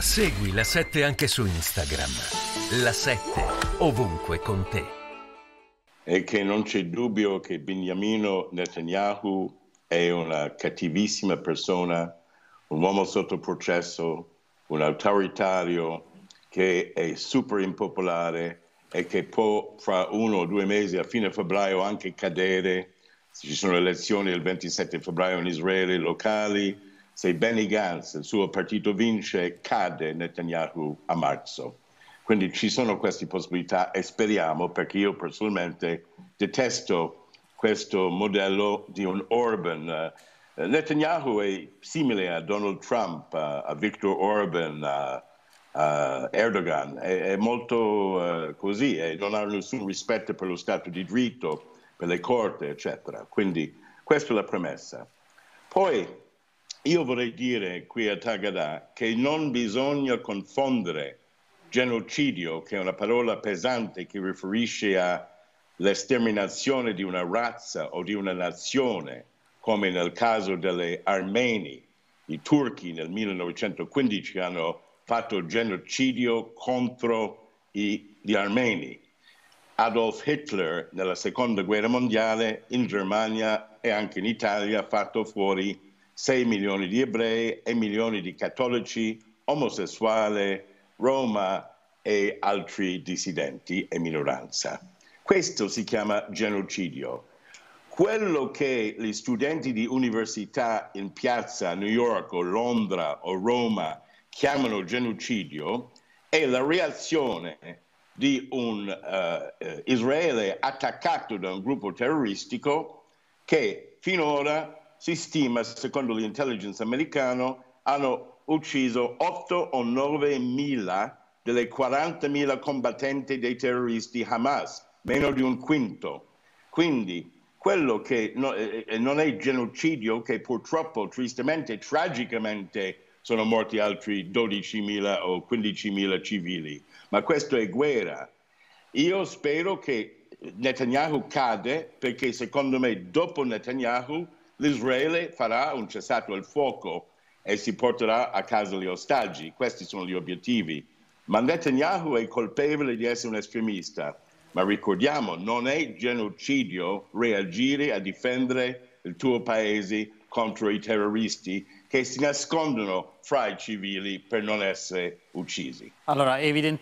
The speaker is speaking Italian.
Segui la 7 anche su Instagram. La 7 ovunque con te. E che non c'è dubbio che Beniamino Netanyahu è una cattivissima persona, un uomo sotto processo, un autoritario che è super impopolare e che può fra uno o due mesi a fine febbraio anche cadere. Ci sono elezioni il 27 febbraio in Israele locali se Benny Gantz, il suo partito vince, cade Netanyahu a marzo. Quindi ci sono queste possibilità e speriamo, perché io personalmente detesto questo modello di un Orban. Eh, Netanyahu è simile a Donald Trump, eh, a Viktor Orban, a, Erdogan, è, molto eh, così, e non ha nessun rispetto per lo Stato di diritto, per le corte, eccetera. Quindi questa è la premessa. Poi io vorrei dire qui a Tagada che non bisogna confondere genocidio, che è una parola pesante che riferisce all'esterminazione di una razza o di una nazione, come nel caso delle armeni. I turchi nel 1915 hanno fatto genocidio contro i, gli armeni. Adolf Hitler nella seconda guerra mondiale in Germania e anche in Italia ha fatto fuori 6 milioni di ebrei e milioni di cattolici, omosessuali, Roma e altri dissidenti e minoranza. Questo si chiama genocidio. Quello che gli studenti di università in piazza a New York o Londra o Roma chiamano genocidio è la reazione di un uh, Israele attaccato da un gruppo terroristico che finora si stima, secondo l'intelligence americano, hanno ucciso 8 o 9 mila delle 40 mila combattenti dei terroristi Hamas, meno di un quinto. Quindi quello che no, eh, eh non è genocidio, che purtroppo, tristemente, tragicamente, sono morti altri 12.000 o 15.000 civili, ma questo è guerra. Io spero che Netanyahu cade perché secondo me dopo Netanyahu l'Israele farà un cessato il fuoco e si porterà a casa gli ostaggi. Questi sono gli obiettivi. Ma Netanyahu è colpevole di essere un estremista. Ma ricordiamo, non è genocidio reagire a difendere il tuo paese contro i terroristi che si nascondono fra i civili per non essere uccisi. Allora, evident-